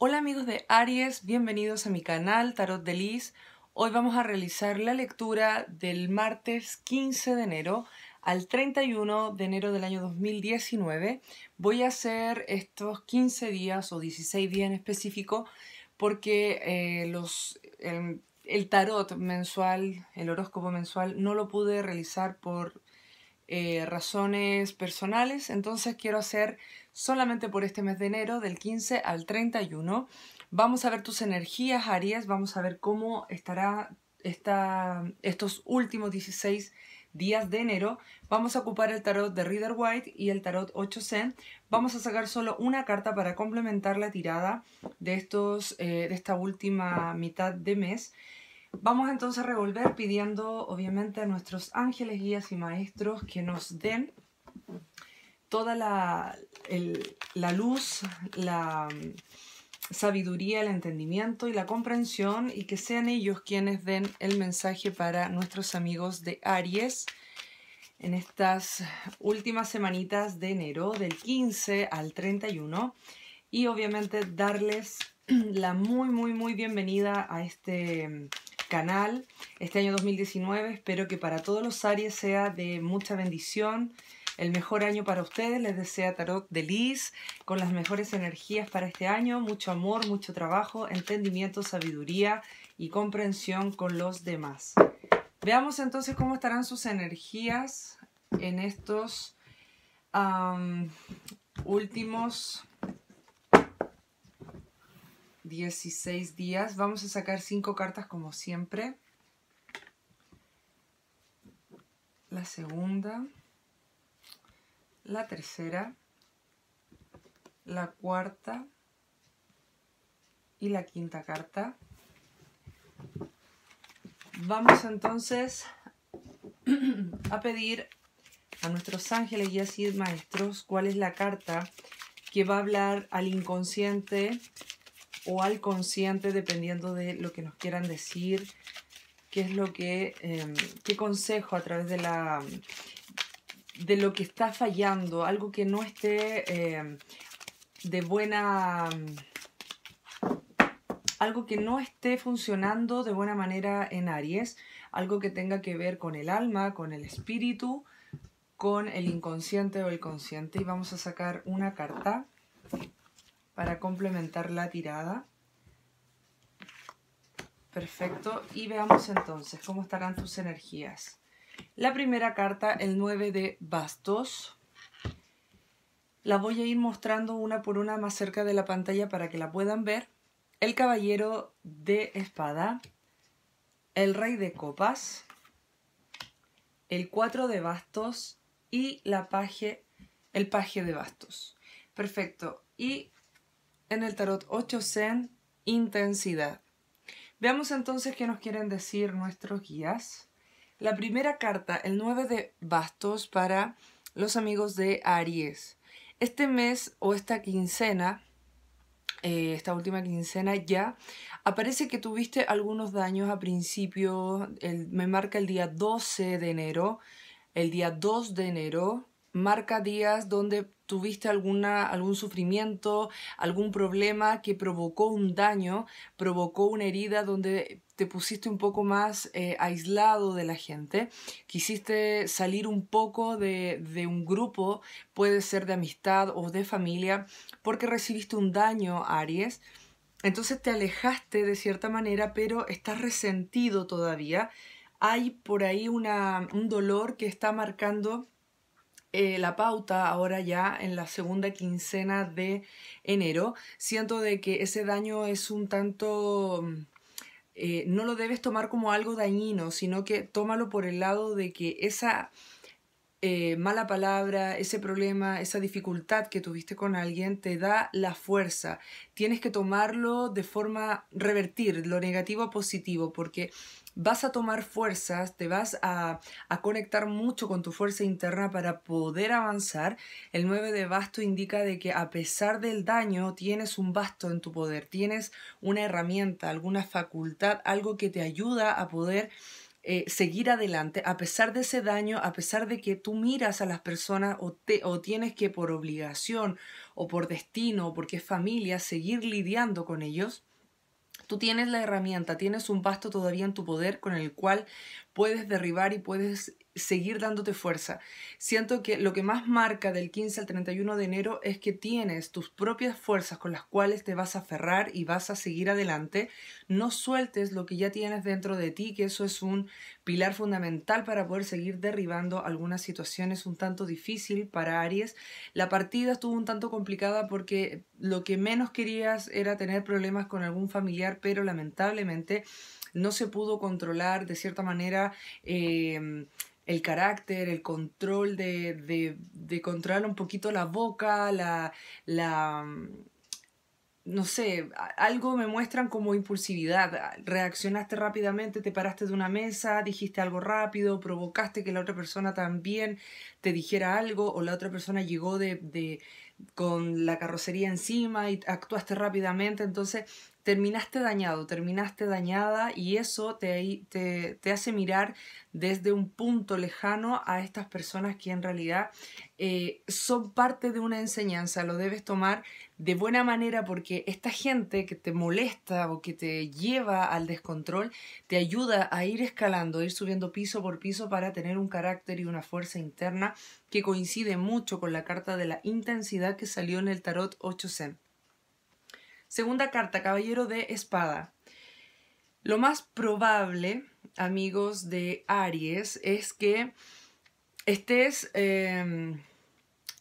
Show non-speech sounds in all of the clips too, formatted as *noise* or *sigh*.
Hola amigos de Aries, bienvenidos a mi canal Tarot de Liz. Hoy vamos a realizar la lectura del martes 15 de enero al 31 de enero del año 2019. Voy a hacer estos 15 días o 16 días en específico porque eh, los, el tarot mensual, el horóscopo mensual, no lo pude realizar por eh, razones personales, entonces quiero hacer solamente por este mes de enero, del 15 al 31. Vamos a ver tus energías, Aries, vamos a ver cómo estará esta, estos últimos 16 días de enero. Vamos a ocupar el tarot de Reader White y el tarot 8C. Vamos a sacar solo una carta para complementar la tirada de, estos, eh, de esta última mitad de mes. Vamos entonces a revolver pidiendo obviamente a nuestros ángeles, guías y maestros que nos den toda la, luz, la mm, sabiduría, el entendimiento y la comprensión y que sean ellos quienes den el mensaje para nuestros amigos de Aries en estas últimas semanitas de enero del 15 al 31 y obviamente darles *clears throat* la muy muy muy bienvenida a este mm, canal este año 2019. Espero que para todos los Aries sea de mucha bendición. El mejor año para ustedes les desea Tarot de con las mejores energías para este año, mucho amor, mucho trabajo, entendimiento, sabiduría y comprensión con los demás. Veamos entonces cómo estarán sus energías en estos últimos 16 días. Vamos a sacar 5 cartas como siempre. La segunda. La tercera. La cuarta. Y la quinta carta. Vamos entonces *clears throat* a pedir a nuestros ángeles y así maestros cuál es la carta que va a hablar al inconsciente o al consciente, dependiendo de lo que nos quieran decir, qué es lo que, em, qué consejo a través de la de lo que está fallando, algo que no esté em, de buena, algo que no esté funcionando de buena manera en Aries, algo que tenga que ver con el alma, con el espíritu, con el inconsciente o el consciente. Y vamos a sacar una carta para complementar la tirada. Perfecto, y veamos entonces cómo estarán tus energías. La primera carta, el 9 de bastos. La voy a ir mostrando una por una más cerca de la pantalla para que la puedan ver. El caballero de espada, el rey de copas, el 4 de bastos y la paje, el paje de bastos. Perfecto. Y en el tarot 8 Zen, intensidad. Veamos entonces qué nos quieren decir nuestros guías. La primera carta, el 9 de bastos para los amigos de Aries. Este mes o esta quincena, eh, esta última quincena ya, aparece que tuviste algunos daños a principio, me marca el día 12 de enero, el día 2 de enero, marca días donde tuviste alguna, algún sufrimiento, algún problema que provocó un daño, provocó una herida donde te pusiste un poco más eh, aislado de la gente, quisiste salir un poco de, un grupo, puede ser de amistad o de familia, porque recibiste un daño, Aries. Entonces te alejaste de cierta manera, pero estás resentido todavía. Hay por ahí un dolor que está marcando eh, la pauta ahora ya en la segunda quincena de enero. Siento de que ese daño es un tanto... Mm, eh, no lo debes tomar como algo dañino, sino que tómalo por el lado de que esa eh, mala palabra, ese problema, esa dificultad que tuviste con alguien, te da la fuerza. Tienes que tomarlo de forma revertir lo negativo a positivo, porque vas a tomar fuerzas, te vas a, a, conectar mucho con tu fuerza interna para poder avanzar. El 9 de basto indica de que a pesar del daño tienes un basto en tu poder, tienes una herramienta, alguna facultad, algo que te ayuda a poder eh, seguir adelante a pesar de ese daño, a pesar de que tú miras a las personas o, te, o tienes que por obligación o por destino o porque es familia seguir lidiando con ellos. Tú tienes la herramienta, tienes un pasto todavía en tu poder con el cual puedes derribar y puedes seguir dándote fuerza. Siento que lo que más marca del 15 al 31 de enero es que tienes tus propias fuerzas con las cuales te vas a aferrar y vas a seguir adelante. No sueltes lo que ya tienes dentro de ti, que eso es un pilar fundamental para poder seguir derribando algunas situaciones un tanto difícil para Aries. La partida estuvo un tanto complicada porque lo que menos querías era tener problemas con algún familiar, pero lamentablemente no se pudo controlar de cierta manera em, el carácter, el control de, de, de, controlar un poquito la boca, la, la mm, no sé, algo me muestran como impulsividad. Ah, reaccionaste rápidamente, te paraste de una mesa, dijiste algo rápido, provocaste que la otra persona también te dijera algo o la otra persona llegó de, de con la carrocería encima y actuaste rápidamente. Entonces, terminaste dañado, terminaste dañada y eso te, te hace mirar desde un punto lejano a estas personas que en realidad eh, son parte de una enseñanza, lo debes tomar de buena manera porque esta gente que te molesta o que te lleva al descontrol te ayuda a ir escalando, a ir subiendo piso por piso para tener un carácter y una fuerza interna que coincide mucho con la carta de la intensidad que salió en el tarot 8 Segunda carta, Caballero de Espada. Lo más probable, amigos de Aries, es que estés em,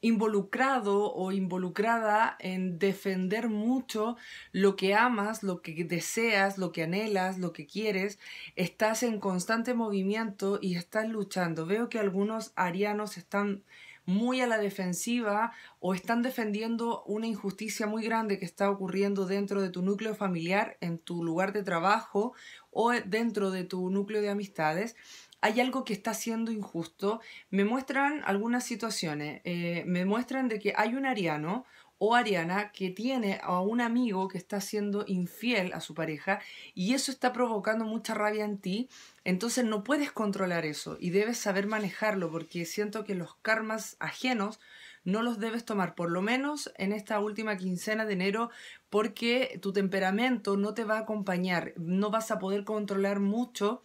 involucrado o involucrada en defender mucho lo que amas, lo que deseas, lo que anhelas, lo que quieres. Estás en constante movimiento y estás luchando. Veo que algunos arianos están muy a la defensiva o están defendiendo una injusticia muy grande que está ocurriendo dentro de tu núcleo familiar, en tu lugar de trabajo o dentro de tu núcleo de amistades, hay algo que está siendo injusto, me muestran algunas situaciones, eh, me muestran de que hay un ariano o Ariana que tiene a un amigo que está siendo infiel a su pareja y eso está provocando mucha rabia en ti, entonces no puedes controlar eso y debes saber manejarlo porque siento que los karmas ajenos no los debes tomar, por lo menos en esta última quincena de enero, porque tu temperamento no te va a acompañar, no vas a poder controlar mucho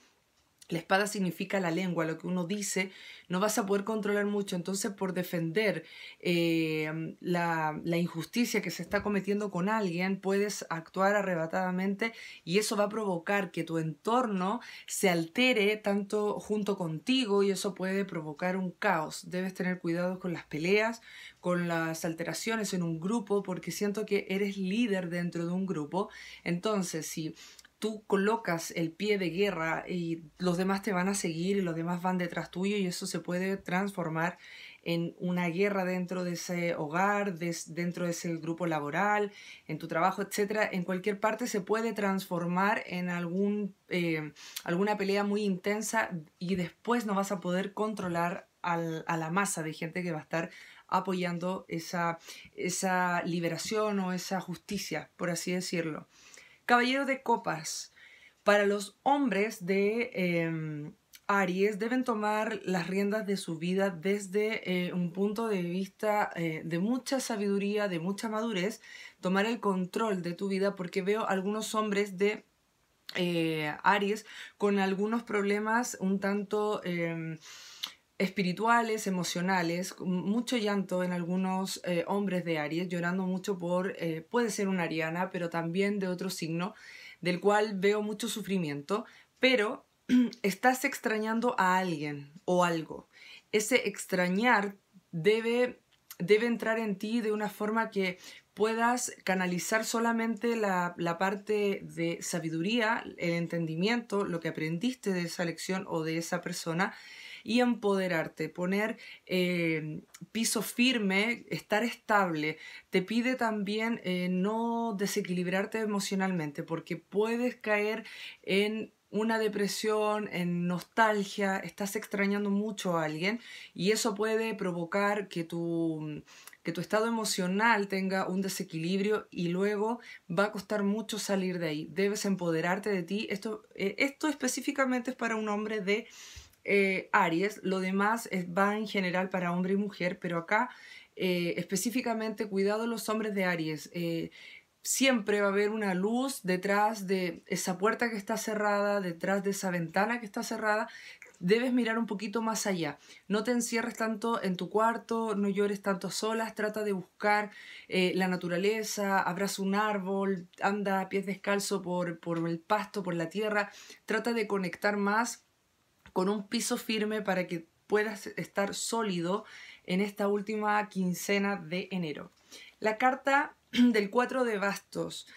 la espada significa la lengua, lo que uno dice, no vas a poder controlar mucho. Entonces, por defender eh, la, la, injusticia que se está cometiendo con alguien, puedes actuar arrebatadamente y eso va a provocar que tu entorno se altere tanto junto contigo y eso puede provocar un caos. Debes tener cuidado con las peleas, con las alteraciones en un grupo, porque siento que eres líder dentro de un grupo. Entonces, si tú colocas el pie de guerra y los demás te van a seguir y los demás van detrás tuyo y eso se puede transformar en una guerra dentro de ese hogar, dentro de ese grupo laboral, en tu trabajo, etc. en cualquier parte se puede transformar en algún, eh, alguna pelea muy intensa y después no vas a poder controlar a la masa de gente que va a estar apoyando esa liberación o esa justicia, por así decirlo. Caballero de copas. Para los hombres de em, Aries deben tomar las riendas de su vida desde eh, un punto de vista eh, de mucha sabiduría, de mucha madurez, tomar el control de tu vida porque veo algunos hombres de eh, Aries con algunos problemas un tanto... Em, espirituales, emocionales, mucho llanto en algunos eh, hombres de Aries, llorando mucho por, eh, puede ser una ariana, pero también de otro signo, del cual veo mucho sufrimiento, pero *clears throat* estás extrañando a alguien o algo. Ese extrañar debe, debe entrar en ti de una forma que puedas canalizar solamente la, la, parte de sabiduría, el entendimiento, lo que aprendiste de esa lección o de esa persona, y empoderarte, poner eh, piso firme, estar estable. Te pide también eh, no desequilibrarte emocionalmente porque puedes caer en una depresión, en nostalgia, estás extrañando mucho a alguien y eso puede provocar que tu, que tu estado emocional tenga un desequilibrio y luego va a costar mucho salir de ahí. Debes empoderarte de ti. Esto, eh, esto específicamente es para un hombre de eh, Aries, lo demás eh, va en general para hombre y mujer, pero acá eh, específicamente cuidado los hombres de Aries. siempre va a haber una luz detrás de esa puerta que está cerrada, detrás de esa ventana que está cerrada. Debes mirar un poquito más allá. No te encierres tanto en tu cuarto, no llores tanto a solas, trata de buscar la naturaleza, abraza un árbol, anda a pies descalzo por el pasto, por la tierra, trata de conectar más con un piso firme para que puedas estar sólido en esta última quincena de enero. La carta *clears throat* del 4 de bastos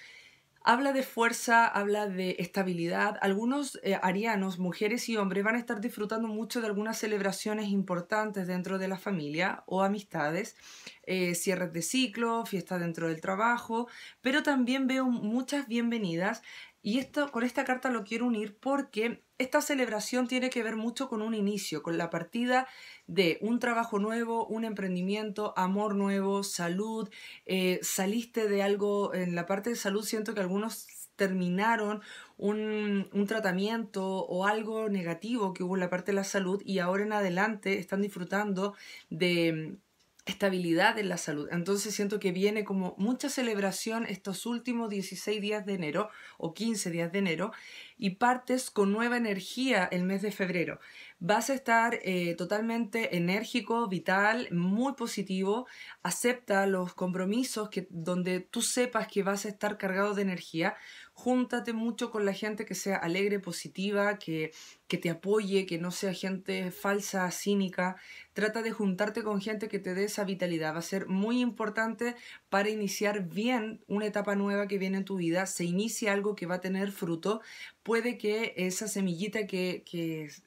habla de fuerza, habla de estabilidad. Algunos eh, arianos, mujeres y hombres, van a estar disfrutando mucho de algunas celebraciones importantes dentro de la familia o amistades, eh, cierres de ciclo, fiesta dentro del trabajo, pero también veo muchas bienvenidas y esto, con esta carta lo quiero unir porque esta celebración tiene que ver mucho con un inicio, con la partida de un trabajo nuevo, un emprendimiento, amor nuevo, salud. Eh, saliste de algo, en la parte de salud siento que algunos terminaron un, un, tratamiento o algo negativo que hubo en la parte de la salud y ahora en adelante están disfrutando de, estabilidad en la salud. Entonces siento que viene como mucha celebración estos últimos 16 días de enero o 15 días de enero y partes con nueva energía el mes de febrero. Vas a estar eh, totalmente enérgico, vital, muy positivo. Acepta los compromisos que, donde tú sepas que vas a estar cargado de energía júntate mucho con la gente que sea alegre, positiva, que, te apoye, que no sea gente falsa, cínica. Trata de juntarte con gente que te dé esa vitalidad. Va a ser muy importante para iniciar bien una etapa nueva que viene en tu vida. Se inicia algo que va a tener fruto. Puede que esa semillita que,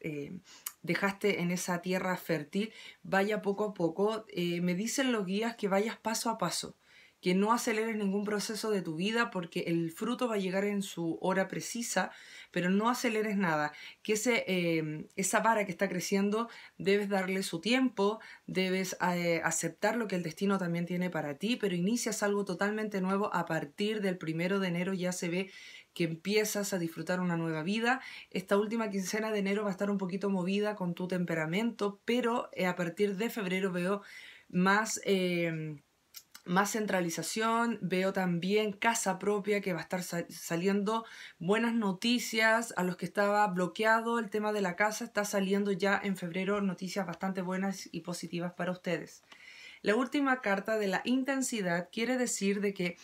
eh, dejaste en esa tierra fértil vaya poco a poco. Eh, me dicen los guías que vayas paso a paso que no aceleres ningún proceso de tu vida porque el fruto va a llegar en su hora precisa, pero no aceleres nada, que ese, eh, esa vara que está creciendo debes darle su tiempo, debes eh, aceptar lo que el destino también tiene para ti, pero inicias algo totalmente nuevo a partir del primero de enero ya se ve que empiezas a disfrutar una nueva vida. Esta última quincena de enero va a estar un poquito movida con tu temperamento, pero eh, a partir de febrero veo más más centralización, veo también casa propia que va a estar saliendo buenas noticias a los que estaba bloqueado el tema de la casa, está saliendo ya en febrero noticias bastante buenas y positivas para ustedes. La última carta de la intensidad quiere decir de que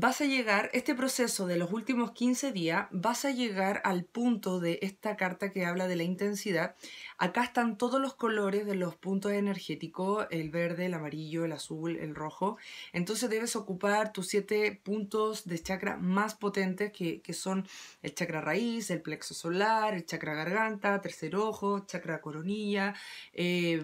vas a llegar, este proceso de los últimos 15 días, vas a llegar al punto de esta carta que habla de la intensidad. Acá están todos los colores de los puntos energéticos, el verde, el amarillo, el azul, el rojo. Entonces debes ocupar tus siete puntos de chakra más potentes que, son el chakra raíz, el plexo solar, el chakra garganta, tercer ojo, chakra coronilla, eh,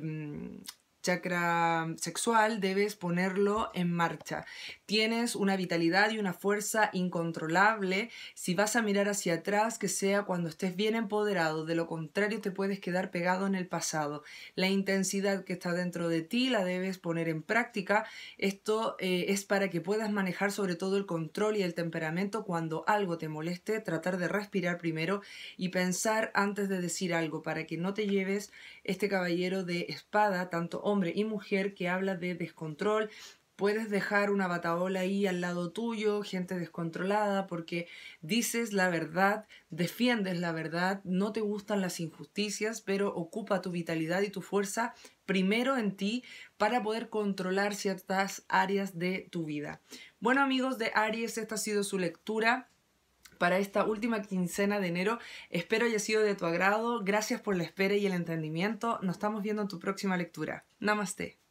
chakra sexual debes ponerlo en marcha. Tienes una vitalidad y una fuerza incontrolable. Si vas a mirar hacia atrás, que sea cuando estés bien empoderado, de lo contrario te puedes quedar pegado en el pasado. La intensidad que está dentro de ti la debes poner en práctica. Esto eh, es para que puedas manejar sobre todo el control y el temperamento cuando algo te moleste, tratar de respirar primero y pensar antes de decir algo para que no te lleves este caballero de espada, tanto hombre hombre y mujer que habla de descontrol. Puedes dejar una bataola ahí al lado tuyo, gente descontrolada, porque dices la verdad, defiendes la verdad, no te gustan las injusticias, pero ocupa tu vitalidad y tu fuerza primero en ti para poder controlar ciertas áreas de tu vida. Bueno amigos de Aries, esta ha sido su lectura para esta última quincena de enero. Espero haya sido de tu agrado. Gracias por la espera y el entendimiento. Nos estamos viendo en tu próxima lectura. Namaste.